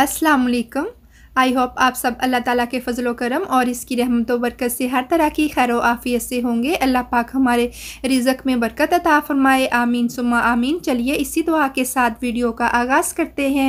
अस्सलाम वालेकुम I hope आप सब अल्लाह ताला के फजलो करम और इसकी रहमत बरकत से हर तरह की खैर आफ़ियत से होंगे अल्लाह पाक हमारे रिजक में बरकत अता फरमाए आमीन सुमा आमीन चलिए इसी दुआ के साथ वीडियो का आगाज़ करते हैं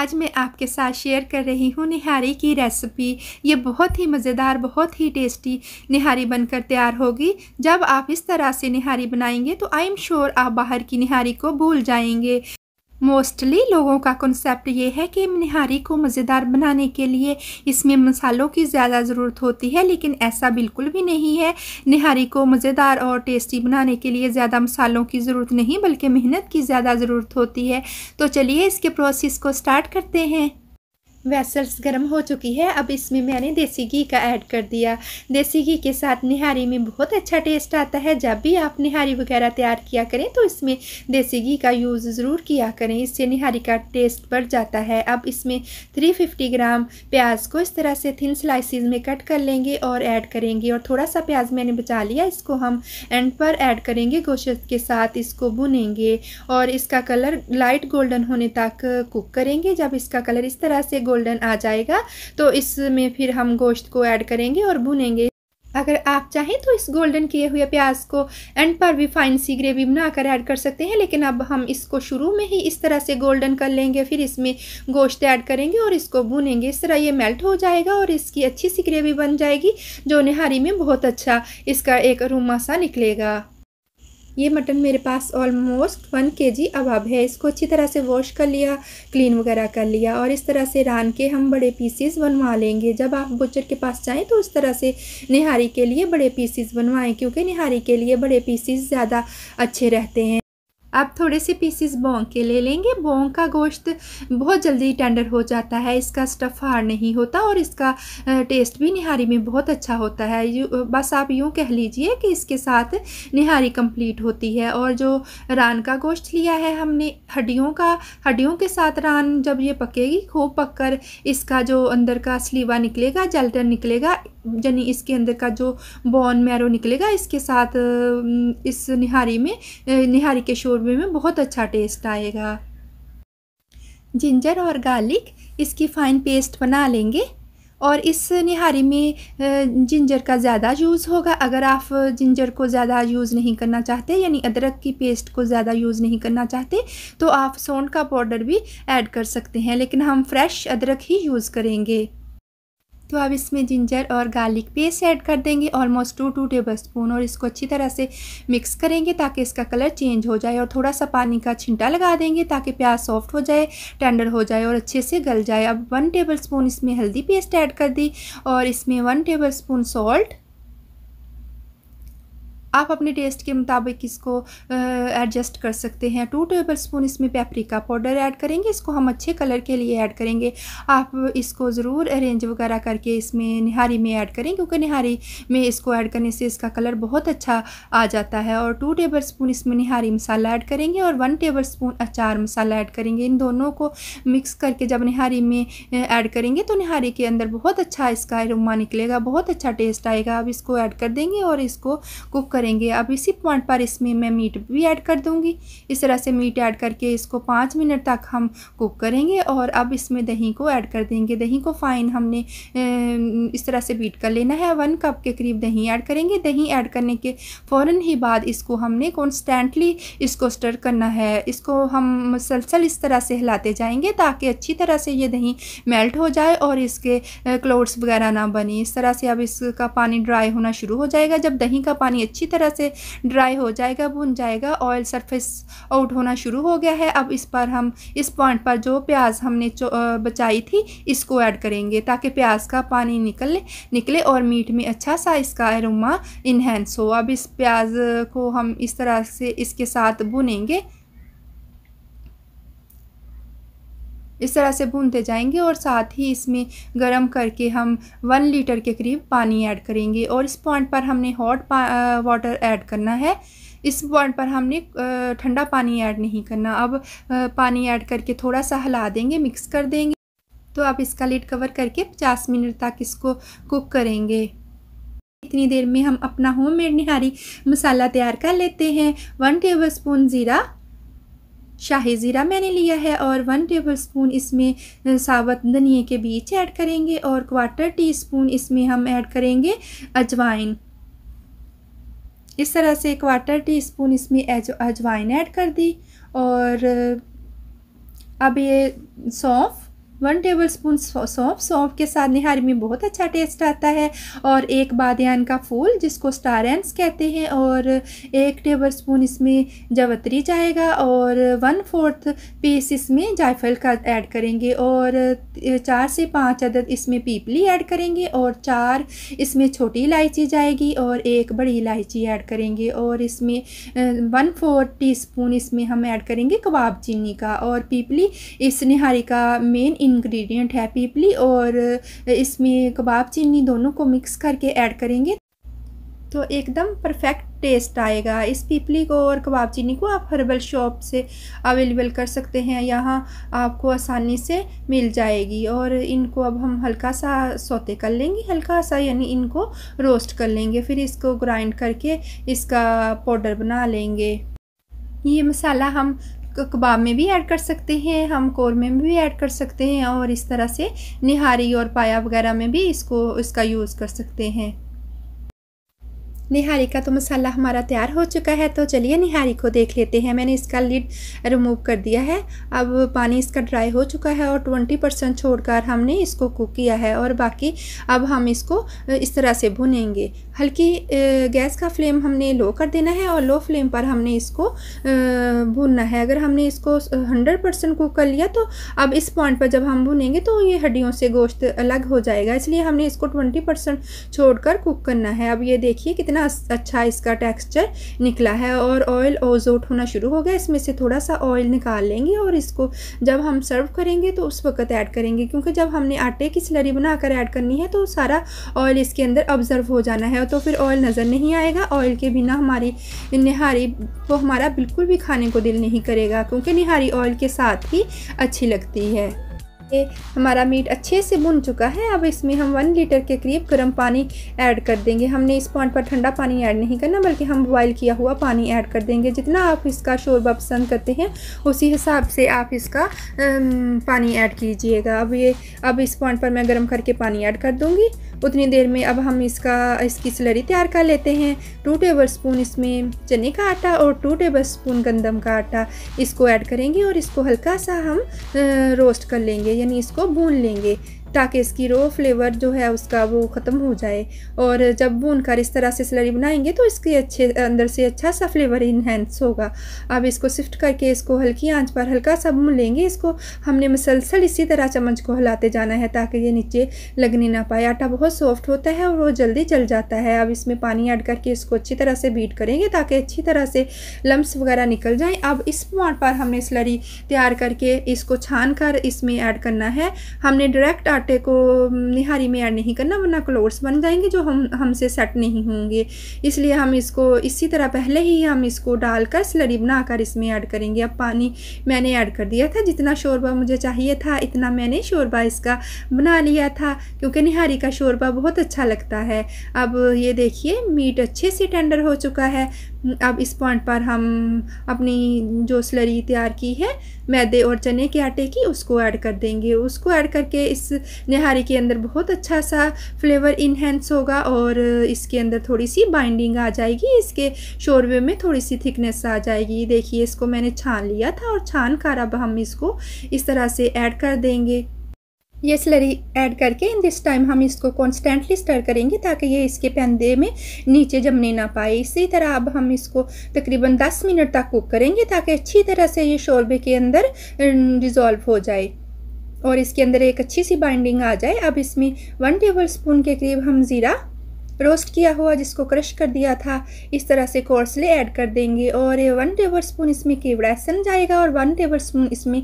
आज मैं आपके साथ शेयर कर रही हूँ निहारी की रेसिपी ये बहुत ही मज़ेदार बहुत ही टेस्टी निहारी बनकर तैयार होगी जब आप इस तरह से निहारी बनाएंगे तो आई एम श्योर आप बाहर की निहारी को भूल जाएंगे मोस्टली लोगों का कॉन्सेप्ट ये है कि निहारी को मज़ेदार बनाने के लिए इसमें मसालों की ज़्यादा ज़रूरत होती है लेकिन ऐसा बिल्कुल भी नहीं है निहारी को मज़ेदार और टेस्टी बनाने के लिए ज़्यादा मसालों की ज़रूरत नहीं बल्कि मेहनत की ज़्यादा ज़रूरत होती है तो चलिए इसके प्रोसेस को स्टार्ट करते हैं वेसल्स गर्म हो चुकी है अब इसमें मैंने देसी घी का ऐड कर दिया देसी घी के साथ निहारी में बहुत अच्छा टेस्ट आता है जब भी आप निहारी वगैरह तैयार किया करें तो इसमें देसी घी का यूज़ ज़रूर किया करें इससे निहारी का टेस्ट बढ़ जाता है अब इसमें 350 ग्राम प्याज को इस तरह से थिन स्लाइसिस में कट कर लेंगे और ऐड करेंगे और थोड़ा सा प्याज मैंने बचा लिया इसको हम एंड पर ऐड करेंगे गोश्त के साथ इसको भुनेंगे और इसका कलर लाइट गोल्डन होने तक कुक करेंगे जब इसका कलर इस तरह से गोल्डन आ जाएगा तो इसमें फिर हम गोश्त को ऐड करेंगे और भुनेंगे अगर आप चाहें तो इस गोल्डन किए हुए प्याज को एंड पर भी फाइन सी ग्रेवी बना कर ऐड कर सकते हैं लेकिन अब हम इसको शुरू में ही इस तरह से गोल्डन कर लेंगे फिर इसमें गोश्त ऐड करेंगे और इसको भूनेंगे इस तरह ये मेल्ट हो जाएगा और इसकी अच्छी सी ग्रेवी बन जाएगी जो निहारी में बहुत अच्छा इसका एक रूमा सा निकलेगा ये मटन मेरे पास ऑलमोस्ट वन के जी अभाव है इसको अच्छी तरह से वॉश कर लिया क्लीन वगैरह कर लिया और इस तरह से रान के हम बड़े पीसीस बनवा लेंगे जब आप बुचर के पास जाएँ तो उस तरह से निहारी के लिए बड़े पीसीस बनवाएँ क्योंकि निहारी के लिए बड़े पीसीस ज़्यादा अच्छे रहते हैं आप थोड़े से पीसीस बोंग के ले लेंगे बोंग का गोश्त बहुत जल्दी टेंडर हो जाता है इसका स्टफ़ हार नहीं होता और इसका टेस्ट भी निहारी में बहुत अच्छा होता है बस आप यूँ कह लीजिए कि इसके साथ निहारी कंप्लीट होती है और जो रान का गोश्त लिया है हमने हड्डियों का हड्डियों के साथ रान जब ये पकेगी खूब पककर इसका जो अंदर का स्लीवा निकलेगा जेल्टन निकलेगा यानी इसके अंदर का जो बॉन मैरो निकलेगा इसके साथ इस निहारी में निहारी के शोरबे में बहुत अच्छा टेस्ट आएगा जिंजर और गार्लिक इसकी फ़ाइन पेस्ट बना लेंगे और इस निहारी में जिंजर का ज़्यादा यूज़ होगा अगर आप जिंजर को ज़्यादा यूज़ नहीं करना चाहते यानी अदरक की पेस्ट को ज़्यादा यूज़ नहीं करना चाहते तो आप सौंड का पाउडर भी ऐड कर सकते हैं लेकिन हम फ्रेश अदरक ही यूज़ करेंगे तो अब इसमें जिंजर और गार्लिक पेस्ट ऐड कर देंगे almost two two tablespoon और इसको अच्छी तरह से मिक्स करेंगे ताकि इसका कलर चेंज हो जाए और थोड़ा सा पानी का छिंटा लगा देंगे ताकि प्याज सॉफ्ट हो जाए टेंडर हो जाए और अच्छे से गल जाए अब वन टेबल स्पून इसमें हल्दी पेस्ट ऐड कर दी और इसमें वन टेबल स्पून सॉल्ट आप अपने टेस्ट के मुताबिक इसको एडजस्ट कर सकते हैं टू टेबल स्पून इसमें पेपरिका पाउडर ऐड करेंगे इसको हम अच्छे कलर के लिए ऐड करेंगे आप इसको ज़रूर अरेंज वगैरह करके इसमें निहारी में ऐड करें क्योंकि निहारी में इसको ऐड करने से इसका कलर बहुत अच्छा आ जाता है और टू टेबल स्पून इसमें निहारी मसाला ऐड करेंगे और वन टेबल स्पून अचार मसाला ऐड करेंगे इन दोनों को मिक्स करके जब निहारी में ऐड करेंगे तो निहारी के अंदर बहुत अच्छा इसका रुमा निकलेगा बहुत अच्छा टेस्ट आएगा अब इसको ऐड कर देंगे और इसको कुक करें करेंगे अब इसी पॉइंट पर इसमें मैं मीट भी ऐड कर दूंगी इस तरह से मीट ऐड करके इसको पाँच मिनट तक हम कुक करेंगे और अब इसमें दही को ऐड कर देंगे दही को फाइन हमने इस तरह से बीट कर लेना है वन कप के करीब दही ऐड करेंगे दही ऐड करने के फ़ौर ही बाद इसको हमने कॉन्स्टेंटली इसको स्टर करना है इसको हम मुसलसल इस तरह से हिलाते जाएंगे ताकि अच्छी तरह से ये दही मेल्ट हो जाए और इसके क्लोट्स वगैरह ना बने इस तरह से अब इसका पानी ड्राई होना शुरू हो जाएगा जब दही का पानी अच्छी अच्छी तरह से ड्राई हो जाएगा भुन जाएगा ऑयल सरफेस आउट होना शुरू हो गया है अब इस पर हम इस पॉइंट पर जो प्याज हमने बचाई थी इसको ऐड करेंगे ताकि प्याज का पानी निकले निकले और मीट में अच्छा सा इसका एरोमा इन्हेंस हो अब इस प्याज को हम इस तरह से इसके साथ भुनेंगे इस तरह से भूनते जाएंगे और साथ ही इसमें गरम करके हम वन लीटर के करीब पानी ऐड करेंगे और इस पॉइंट पर हमने हॉट वाटर ऐड करना है इस पॉइंट पर हमने ठंडा पानी ऐड नहीं करना अब पानी ऐड करके थोड़ा सा हिला देंगे मिक्स कर देंगे तो आप इसका लिड कवर करके 50 मिनट तक इसको कुक करेंगे इतनी देर में हम अपना होममेड निहारी मसाला तैयार कर लेते हैं वन स्पून ज़ीरा शाही ज़ीरा मैंने लिया है और वन टेबलस्पून इसमें साबुत धनिए के बीज ऐड करेंगे और क्वार्टर टी स्पून इसमें हम ऐड करेंगे अजवाइन इस तरह से क्वार्टर टी स्पून इसमें अजवाइन ऐड कर दी और अब ये सौंफ वन टेबल स्पून सौंफ सौंफ के साथ निहारी में बहुत अच्छा टेस्ट आता है और एक बादन का फूल जिसको स्टार एंस कहते हैं और एक टेबल स्पून इसमें जवतरी जाएगा और वन फोर्थ पीस इसमें जायफल का ऐड करेंगे और चार से पाँच अदद इसमें पीपली ऐड करेंगे और चार इसमें छोटी इलायची जाएगी और एक बड़ी इलायची ऐड करेंगे और इसमें वन फोर्थ टी इसमें हम ऐड करेंगे कबाब चीनी का और पीपली इस निहारी का मेन इंग्रेडिएंट है पीपली और इसमें कबाब चीनी दोनों को मिक्स करके ऐड करेंगे तो एकदम परफेक्ट टेस्ट आएगा इस पीपली को और कबाब चीनी को आप हर्बल शॉप से अवेलेबल कर सकते हैं यहाँ आपको आसानी से मिल जाएगी और इनको अब हम हल्का सा सोते कर लेंगे हल्का सा यानी इनको रोस्ट कर लेंगे फिर इसको ग्राइंड करके इसका पाउडर बना लेंगे ये मसाला हम कबाब में भी ऐड कर सकते हैं हम कौरमे में भी ऐड कर सकते हैं और इस तरह से निहारी और पाया वगैरह में भी इसको इसका यूज़ कर सकते हैं निहारी का तो मसाला हमारा तैयार हो चुका है तो चलिए निहारी को देख लेते हैं मैंने इसका लिड रिमूव कर दिया है अब पानी इसका ड्राई हो चुका है और 20 परसेंट छोड़कर हमने इसको कुक किया है और बाकी अब हम इसको इस तरह से भुनेंगे हल्की गैस का फ्लेम हमने लो कर देना है और लो फ्लेम पर हमने इसको भूनना है अगर हमने इसको हंड्रेड परसेंट कुक कर लिया तो अब इस पॉइंट पर जब हम भुनेंगे तो ये हड्डियों से गोश्त अलग हो जाएगा इसलिए हमने इसको ट्वेंटी परसेंट छोड़ कर कुक करना है अब ये देखिए कितना ना अच्छा इसका टेक्सचर निकला है और ऑयल ओजोट होना शुरू हो गया इसमें से थोड़ा सा ऑयल निकाल लेंगे और इसको जब हम सर्व करेंगे तो उस वक्त ऐड करेंगे क्योंकि जब हमने आटे की स्लरी बनाकर ऐड करनी है तो सारा ऑयल इसके अंदर ऑब्ज़र्व हो जाना है तो फिर ऑयल नज़र नहीं आएगा ऑयल के बिना हमारी निहारी वो तो हमारा बिल्कुल भी खाने को दिल नहीं करेगा क्योंकि निहारी ऑयल के साथ ही अच्छी लगती है ये हमारा मीट अच्छे से बुन चुका है अब इसमें हम वन लीटर के करीब गर्म पानी ऐड कर देंगे हमने इस पॉइंट पर ठंडा पानी ऐड नहीं करना बल्कि हम बॉयल किया हुआ पानी ऐड कर देंगे जितना आप इसका शोरबा पसंद करते हैं उसी हिसाब से आप इसका पानी ऐड कीजिएगा अब ये अब इस पॉइंट पर मैं गर्म करके पानी ऐड कर दूँगी उतनी देर में अब हम इसका इसकी सिलरी तैयार कर लेते हैं टू टेबल स्पून इसमें चने का आटा और टू टेबल स्पून गंदम का आटा इसको ऐड करेंगे और इसको हल्का सा हम रोस्ट कर लेंगे यानी इसको भून लेंगे ताकि इसकी रो फ्लेवर जो है उसका वो ख़त्म हो जाए और जब वो उनका इस तरह से स्लरी बनाएंगे तो इसके अच्छे अंदर से अच्छा सा फ्लेवर इन्हेंस होगा अब इसको शिफ्ट करके इसको हल्की आंच पर हल्का सा भून लेंगे इसको हमने मसलसल इसी तरह चम्मच को हिलाते जाना है ताकि ये नीचे लगने ना पाए आटा बहुत सॉफ्ट होता है और वो जल्दी जल जाता है अब इसमें पानी ऐड करके इसको अच्छी तरह से बीट करेंगे ताकि अच्छी तरह से लम्ब वगैरह निकल जाएँ अब इस पॉइंट पर हमने स्लरी तैयार करके इसको छान कर इसमें ऐड करना है हमने डायरेक्ट आटे को निहारी में ऐड नहीं करना वरना क्लोट्स बन जाएंगे जो हम हमसे सेट नहीं होंगे इसलिए हम इसको इसी तरह पहले ही हम इसको डालकर स्लरी बनाकर इसमें ऐड करेंगे अब पानी मैंने ऐड कर दिया था जितना शोरबा मुझे चाहिए था इतना मैंने शोरबा इसका बना लिया था क्योंकि निहारी का शोरबा बहुत अच्छा लगता है अब ये देखिए मीट अच्छे से टेंडर हो चुका है अब इस पॉइंट पर हम अपनी जो स्लरी तैयार की है मैदे और चने के आटे की उसको ऐड कर देंगे उसको ऐड करके इस नहारी के अंदर बहुत अच्छा सा फ्लेवर इन्हेंस होगा और इसके अंदर थोड़ी सी बाइंडिंग आ जाएगी इसके शोरबे में थोड़ी सी थिकनेस आ जाएगी देखिए इसको मैंने छान लिया था और छान कर अब हम इसको इस तरह से ऐड कर देंगे ये स्लरी ऐड करके इन दिस टाइम हम इसको कॉन्स्टेंटली स्टर करेंगे ताकि ये इसके पैंदे में नीचे जमने ना पाए इसी तरह अब हम इसको तकरीबन 10 मिनट तक कुक करेंगे ताकि अच्छी तरह से ये शोरबे के अंदर डिज़ोल्व हो जाए और इसके अंदर एक अच्छी सी बाइंडिंग आ जाए अब इसमें वन टेबल स्पून के करीब हम ज़ीरा रोस्ट किया हुआ जिसको क्रश कर दिया था इस तरह से कोर्सले ऐड कर देंगे और वन टेबल स्पून इसमें केवड़ासन जाएगा और वन टेबल स्पून इसमें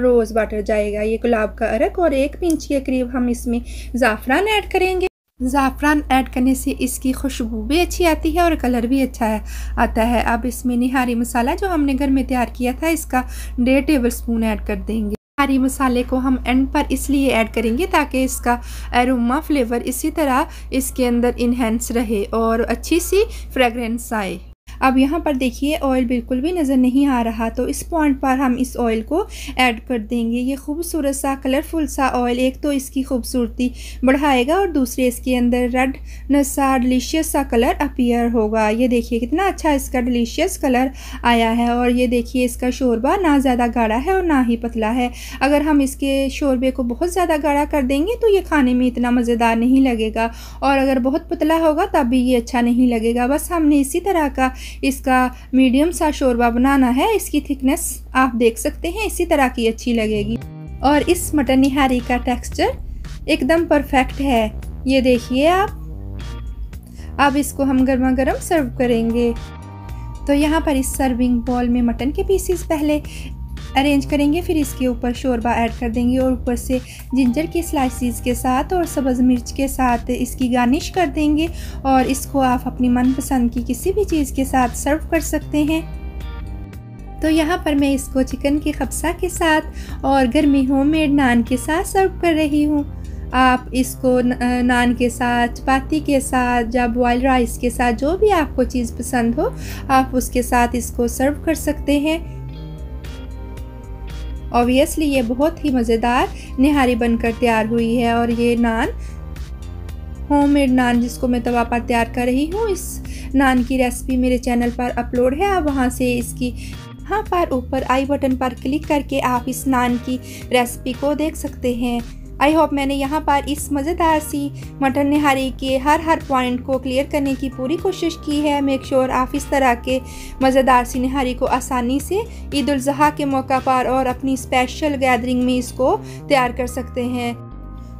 रोज़ वाटर जाएगा ये गुलाब का अरक और एक पिंच के करीब हम इसमें ज़ाफ़रान ऐड करेंगे ज़ाफ़रान ऐड करने से इसकी खुशबू भी अच्छी आती है और कलर भी अच्छा है आता है अब इसमें निहारी मसाला जो हमने घर में तैयार किया था इसका डेढ़ टेबल स्पून ऐड कर देंगे हरी मसाले को हम एंड पर इसलिए ऐड करेंगे ताकि इसका एरोमा फ्लेवर इसी तरह इसके अंदर इन्हेंस रहे और अच्छी सी फ्रेगरेंस आए अब यहाँ पर देखिए ऑयल बिल्कुल भी नज़र नहीं आ रहा तो इस पॉइंट पर हम इस ऑयल को ऐड कर देंगे ये खूबसूरत सा कलरफुल सा ऑयल एक तो इसकी खूबसूरती बढ़ाएगा और दूसरे इसके अंदर रेड नसा डिलीशियस सा कलर अपीयर होगा ये देखिए कितना अच्छा इसका डिलीशियस कलर आया है और ये देखिए इसका शोरबा ना ज़्यादा गाढ़ा है और ना ही पतला है अगर हम इसके शोरबे को बहुत ज़्यादा गाढ़ा कर देंगे तो ये खाने में इतना मज़ेदार नहीं लगेगा और अगर बहुत पतला होगा तब भी ये अच्छा नहीं लगेगा बस हमने इसी तरह का इसका मीडियम सा शोरबा बनाना है इसकी थिकनेस आप देख सकते हैं इसी तरह की अच्छी लगेगी और इस मटन निहारी का टेक्सचर एकदम परफेक्ट है ये देखिए आप अब इसको हम गर्मा गर्म सर्व करेंगे तो यहाँ पर इस सर्विंग बॉल में मटन के पीसीस पहले अरेंज करेंगे फिर इसके ऊपर शोरबा ऐड कर देंगे और ऊपर से जिंजर की स्लाइसिस के साथ और सब्ज़ मिर्च के साथ इसकी गार्निश कर देंगे और इसको आप अपनी मनपसंद की किसी भी चीज़ के साथ सर्व कर सकते हैं तो यहाँ पर मैं इसको चिकन के खपसा के साथ और गर्मी होम मेड नान के साथ सर्व कर रही हूँ आप इसको नान के साथ चपाती के साथ या बॉयल राइस के साथ जो भी आपको चीज़ पसंद हो आप उसके साथ इसको सर्व कर सकते हैं ऑब्वियसली ये बहुत ही मज़ेदार निहारी बनकर तैयार हुई है और ये नान होम मेड नान जिसको मैं तवा पर तैयार कर रही हूँ इस नान की रेसिपी मेरे चैनल पर अपलोड है आप वहाँ से इसकी हाँ पर ऊपर आई बटन पर क्लिक करके आप इस नान की रेसिपी को देख सकते हैं आई होप मैंने यहाँ पर इस मज़ेदार सी मटन निहारी के हर हर पॉइंट को क्लियर करने की पूरी कोशिश की है मेक श्योर आप इस तरह के मज़ेदार सी निहारी को आसानी से ईद अज़ी के मौका पर और अपनी स्पेशल गैदरिंग में इसको तैयार कर सकते हैं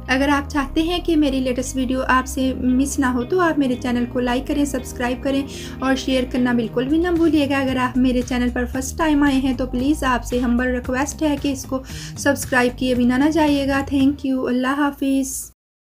अगर आप चाहते हैं कि मेरी लेटेस्ट वीडियो आपसे मिस ना हो तो आप मेरे चैनल को लाइक करें सब्सक्राइब करें और शेयर करना बिल्कुल भी ना भूलिएगा अगर आप मेरे चैनल पर फर्स्ट टाइम आए हैं तो प्लीज़ आपसे हम्बल रिक्वेस्ट है कि इसको सब्सक्राइब किए बिना ना जाइएगा थैंक यू अल्लाह हाफिज़